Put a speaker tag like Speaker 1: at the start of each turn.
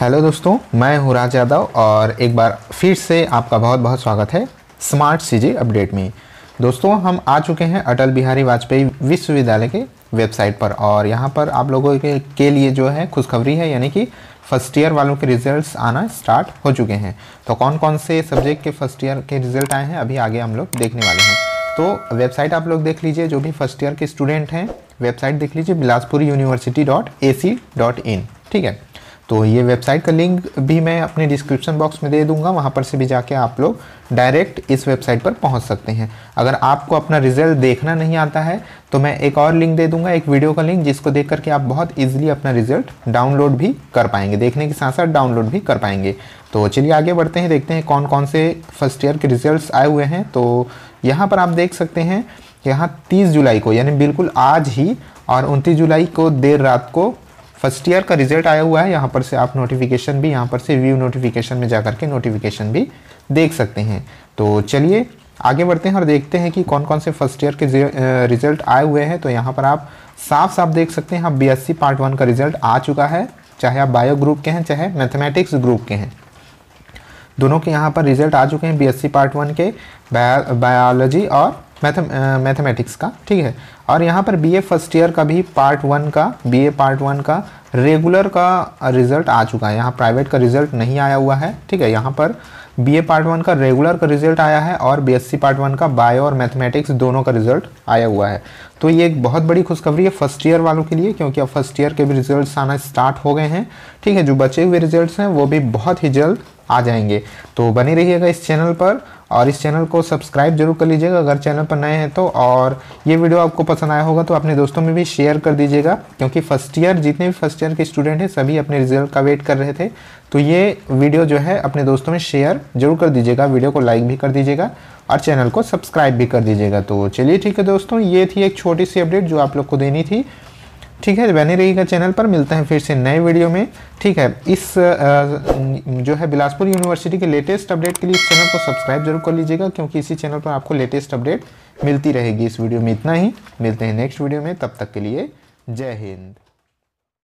Speaker 1: hello दोस्तों मैं हूँ राज यादव और एक बार फिर से आपका बहुत बहुत स्वागत है स्मार्ट सीजी अपडेट में दोस्तों हम आ चुके हैं अटल बिहारी वाजपेयी विश्वविद्यालय के वेबसाइट पर और यहाँ पर आप लोगों के, के लिए जो है खुशखबरी है यानी कि फर्स्ट ईयर वालों के रिजल्ट्स आना स्टार्ट हो चुके हैं तो कौन कौन से सब्जेक्ट के फर्स्ट ईयर के रिजल्ट आए हैं अभी आगे हम लोग देखने वाले हैं तो वेबसाइट आप लोग देख लीजिए जो भी फर्स्ट ईयर के स्टूडेंट हैं वेबसाइट देख लीजिए Bilaspur university dot A C dot in ठीक है तो ये वेबसाइट का लिंक भी मैं अपने डिस्क्रिप्शन बॉक्स में दे दूंगा वहाँ पर से भी जाके आप लोग डायरेक्ट इस वेबसाइट पर पहुँच सकते हैं अगर आपको अपना रिजल्ट देखना नहीं आता है तो मैं एक और लिंक दे दूंगा एक वीडियो का लिंक जिसको देख करके आप बहुत ईजिली अपना रिजल्ट डाउनलोड भी कर पाएंगे देखने के साथ साथ डाउनलोड भी कर पाएंगे तो चलिए आगे बढ़ते हैं देखते हैं कौन कौन से फर्स्ट ईयर के रिजल्ट आए हुए हैं तो यहाँ पर आप देख सकते हैं यहाँ तीस जुलाई को यानी बिल्कुल आज ही और उनतीस जुलाई को देर रात को फर्स्ट ईयर का रिजल्ट आया हुआ है यहाँ पर से आप नोटिफिकेशन भी यहाँ पर से व्यू नोटिफिकेशन में जा के नोटिफिकेशन भी देख सकते हैं तो चलिए आगे बढ़ते हैं और देखते हैं कि कौन कौन से फर्स्ट ईयर के रिजल्ट आए हुए हैं तो यहाँ पर आप साफ साफ देख सकते हैं आप बी पार्ट वन का रिजल्ट आ चुका है चाहे आप बायो ग्रुप के हैं चाहे मैथमेटिक्स ग्रुप के हैं दोनों के यहाँ पर रिजल्ट आ चुके हैं बी पार्ट वन के बायोलॉजी और मैथमेटिक्स का ठीक है और यहाँ पर बीए फर्स्ट ईयर का भी पार्ट वन का बीए पार्ट वन का रेगुलर का रिजल्ट आ चुका है यहाँ प्राइवेट का रिजल्ट नहीं आया हुआ है ठीक है यहाँ पर बीए पार्ट वन का रेगुलर का रिजल्ट आया है और बीएससी पार्ट वन का बायो और मैथमेटिक्स दोनों का रिजल्ट आया हुआ है तो ये एक बहुत बड़ी खुशखबरी है फर्स्ट ईयर वालों के लिए क्योंकि अब फर्स्ट ईयर के भी रिजल्ट आना स्टार्ट हो गए हैं ठीक है जो बचे हुए रिजल्ट हैं वो भी बहुत ही जल्द आ जाएंगे तो बनी रहिएगा इस चैनल पर और इस चैनल को सब्सक्राइब जरूर कर लीजिएगा अगर चैनल पर नए हैं तो और ये वीडियो आपको पसंद आया होगा तो अपने दोस्तों में भी शेयर कर दीजिएगा क्योंकि फर्स्ट ईयर जितने भी फर्स्ट ईयर के स्टूडेंट हैं सभी अपने रिजल्ट का वेट कर रहे थे तो ये वीडियो जो है अपने दोस्तों में शेयर जरूर कर दीजिएगा वीडियो को लाइक भी कर दीजिएगा और चैनल को सब्सक्राइब भी कर दीजिएगा तो चलिए ठीक है दोस्तों ये थी एक छोटी सी अपडेट जो आप लोग को देनी थी ठीक है बने रहिएगा चैनल पर मिलते हैं फिर से नए वीडियो में ठीक है इस जो है बिलासपुर यूनिवर्सिटी के लेटेस्ट अपडेट के लिए इस चैनल को सब्सक्राइब जरूर कर लीजिएगा क्योंकि इसी चैनल पर आपको लेटेस्ट अपडेट मिलती रहेगी इस वीडियो में इतना ही मिलते हैं नेक्स्ट वीडियो में तब तक के लिए जय हिंद